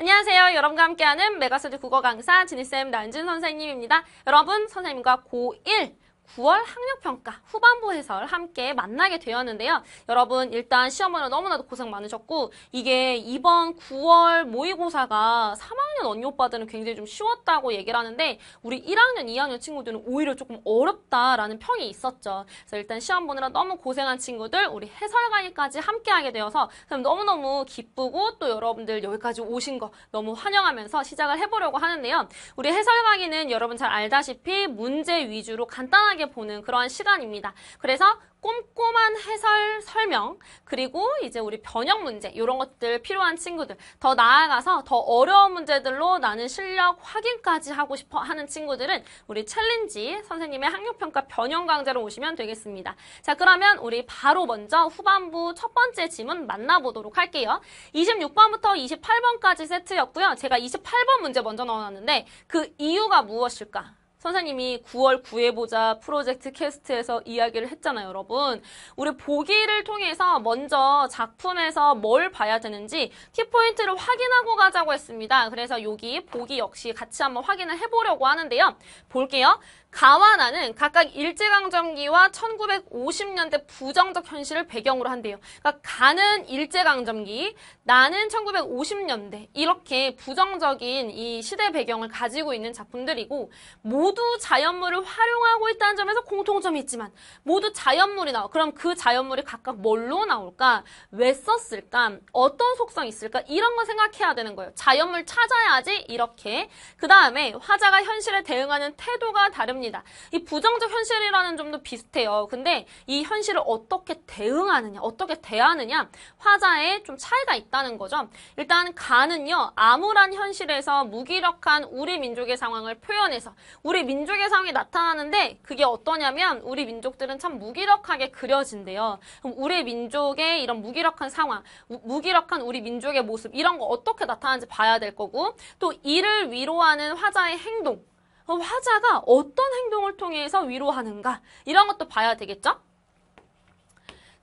안녕하세요. 여러분과 함께하는 메가스터디 국어 강사 진희쌤 난준 선생님입니다. 여러분, 선생님과 고1 9월 학력평가 후반부 해설 함께 만나게 되었는데요. 여러분 일단 시험하느 너무나도 고생 많으셨고 이게 이번 9월 모의고사가 3학년 언니 오빠들은 굉장히 좀 쉬웠다고 얘기를 하는데 우리 1학년, 2학년 친구들은 오히려 조금 어렵다라는 평이 있었죠. 그래서 일단 시험 보느라 너무 고생한 친구들 우리 해설가까지 함께하게 되어서 그럼 너무너무 기쁘고 또 여러분들 여기까지 오신 거 너무 환영하면서 시작을 해보려고 하는데요. 우리 해설 강의는 여러분 잘 알다시피 문제 위주로 간단하게 세밀하게 보는 그러한 시간입니다. 그래서 꼼꼼한 해설 설명 그리고 이제 우리 변형 문제 이런 것들 필요한 친구들 더 나아가서 더 어려운 문제들로 나는 실력 확인까지 하고 싶어 하는 친구들은 우리 챌린지 선생님의 학력평가 변형 강좌로 오시면 되겠습니다. 자 그러면 우리 바로 먼저 후반부 첫 번째 지문 만나보도록 할게요. 26번부터 28번까지 세트였고요. 제가 28번 문제 먼저 넣어놨는데 그 이유가 무엇일까? 선생님이 9월 9회보자 프로젝트 캐스트에서 이야기를 했잖아요, 여러분. 우리 보기를 통해서 먼저 작품에서 뭘 봐야 되는지 키포인트를 확인하고 가자고 했습니다. 그래서 여기 보기 역시 같이 한번 확인을 해보려고 하는데요. 볼게요. 가와 나는 각각 일제강점기와 1950년대 부정적 현실을 배경으로 한대요. 그러니까 가는 일제강점기, 나는 1950년대 이렇게 부정적인 이 시대 배경을 가지고 있는 작품들이고 모두 자연물을 활용하고 있다는 점에서 공통점이 있지만 모두 자연물이 나와. 그럼 그 자연물이 각각 뭘로 나올까? 왜 썼을까? 어떤 속성이 있을까? 이런 거 생각해야 되는 거예요. 자연물 찾아야지 이렇게. 그 다음에 화자가 현실에 대응하는 태도가 다릅니다. 이 부정적 현실이라는 점도 비슷해요. 근데 이 현실을 어떻게 대응하느냐, 어떻게 대하느냐 화자의좀 차이가 있다는 거죠. 일단 가는요. 암울한 현실에서 무기력한 우리 민족의 상황을 표현해서 우리 우리 민족의 상이 나타나는데 그게 어떠냐면 우리 민족들은 참 무기력하게 그려진대요. 그럼 우리 민족의 이런 무기력한 상황, 무, 기력한 우리 민족의 모습 이런 거 어떻게 나타나는지 봐야 될 거고 또 이를 위로하는 화자의 행동, 화자가 어떤 행동을 통해서 위로하는가 이런 것도 봐야 되겠죠?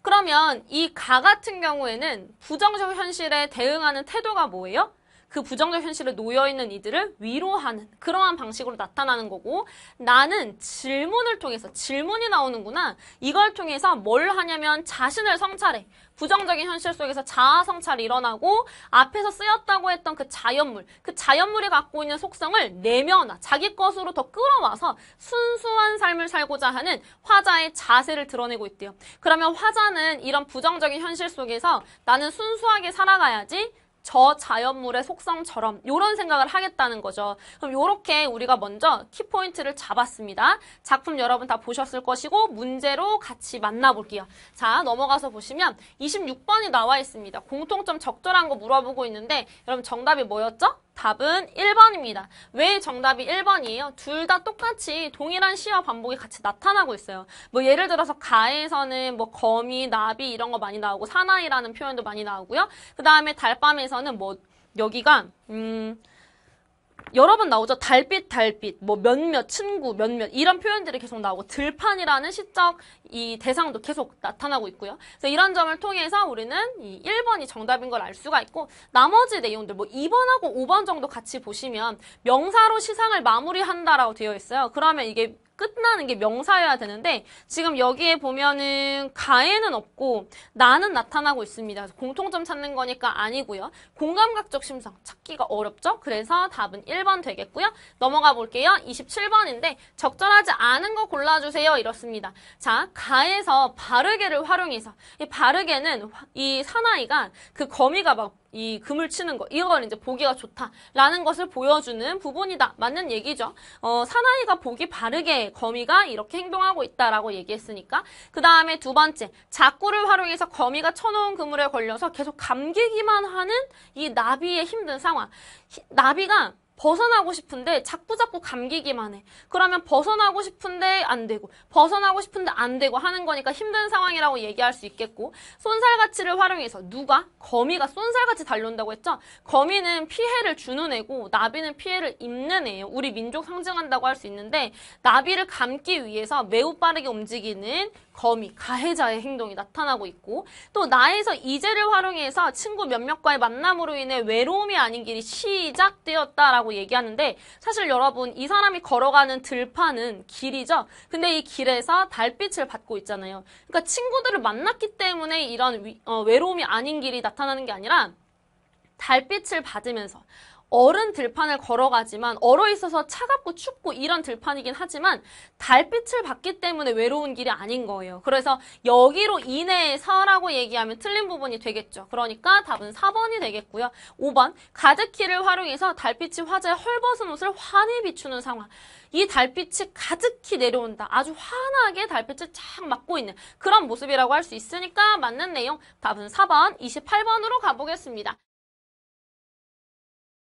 그러면 이 가 같은 경우에는 부정적 현실에 대응하는 태도가 뭐예요? 그 부정적 현실에 놓여있는 이들을 위로하는 그러한 방식으로 나타나는 거고 나는 질문을 통해서 질문이 나오는구나 이걸 통해서 뭘 하냐면 자신을 성찰해 부정적인 현실 속에서 자아 성찰이 일어나고 앞에서 쓰였다고 했던 그 자연물 그 자연물이 갖고 있는 속성을 내면화 자기 것으로 더 끌어와서 순수한 삶을 살고자 하는 화자의 자세를 드러내고 있대요 그러면 화자는 이런 부정적인 현실 속에서 나는 순수하게 살아가야지 저자연물의 속성처럼 이런 생각을 하겠다는 거죠. 그럼 이렇게 우리가 먼저 키포인트를 잡았습니다. 작품 여러분 다 보셨을 것이고 문제로 같이 만나볼게요. 자 넘어가서 보시면 26번이 나와 있습니다. 공통점 적절한 거 물어보고 있는데 여러분 정답이 뭐였죠? 답은 1번입니다. 왜 정답이 1번이에요? 둘 다 똑같이 동일한 시와 반복이 같이 나타나고 있어요. 뭐 예를 들어서 가에서는 뭐 거미, 나비 이런 거 많이 나오고 사나이라는 표현도 많이 나오고요. 그 다음에 달밤에서는 뭐 여기가 음... 여러 번 나오죠. 달빛, 달빛, 뭐 몇몇, 친구, 몇몇 이런 표현들이 계속 나오고 들판이라는 시적 이 대상도 계속 나타나고 있고요. 그래서 이런 점을 통해서 우리는 이 1번이 정답인 걸 알 수가 있고 나머지 내용들 뭐 2번하고 5번 정도 같이 보시면 명사로 시상을 마무리한다라고 되어 있어요. 그러면 이게 끝나는 게 명사여야 되는데 지금 여기에 보면은 가에는 없고 나는 나타나고 있습니다. 공통점 찾는 거니까 아니고요. 공감각적 심상 찾기가 어렵죠? 그래서 답은 1번 되겠고요. 넘어가 볼게요. 27번인데 적절하지 않은 거 골라주세요. 이렇습니다. 자, 가에서 바르게를 활용해서 이 바르게는 이 사나이가 그 거미가 막이 금을 치는 거 이걸 이제 보기가 좋다라는 것을 보여주는 부분이다. 맞는 얘기죠. 어, 사나이가 보기 바르게 거미가 이렇게 행동하고 있다라고 얘기했으니까 그 다음에 두 번째 자꾸를 활용해서 거미가 쳐놓은 그물에 걸려서 계속 감기기만 하는 이 나비의 힘든 상황. 나비가 벗어나고 싶은데 자꾸 자꾸 감기기만 해. 그러면 벗어나고 싶은데 안 되고 벗어나고 싶은데 안 되고 하는 거니까 힘든 상황이라고 얘기할 수 있겠고 쏜살같이를 활용해서 누가 거미가 쏜살같이 달려온다고 했죠. 거미는 피해를 주는 애고 나비는 피해를 입는 애예요. 우리 민족 상징한다고 할 수 있는데 나비를 감기 위해서 매우 빠르게 움직이는 거미 가해자의 행동이 나타나고 있고 또 나에서 이제를 활용해서 친구 몇몇과의 만남으로 인해 외로움이 아닌 길이 시작되었다라고. 라고 얘기하는데 사실 여러분 이 사람이 걸어가는 들판은 길이죠. 근데 이 길에서 달빛을 받고 있잖아요. 그러니까 친구들을 만났기 때문에 이런 위, 어, 외로움이 아닌 길이 나타나는 게 아니라 달빛을 받으면서 얼은 들판을 걸어가지만 얼어 있어서 차갑고 춥고 이런 들판이긴 하지만 달빛을 받기 때문에 외로운 길이 아닌 거예요. 그래서 여기로 인해서라고 얘기하면 틀린 부분이 되겠죠. 그러니까 답은 4번이 되겠고요. 5번 가득히를 활용해서 달빛이 화재에 헐벗은 옷을 환히 비추는 상황. 이 달빛이 가득히 내려온다. 아주 환하게 달빛을 쫙맞고 있는 그런 모습이라고 할 수 있으니까 맞는 내용 답은 4번 28번으로 가보겠습니다.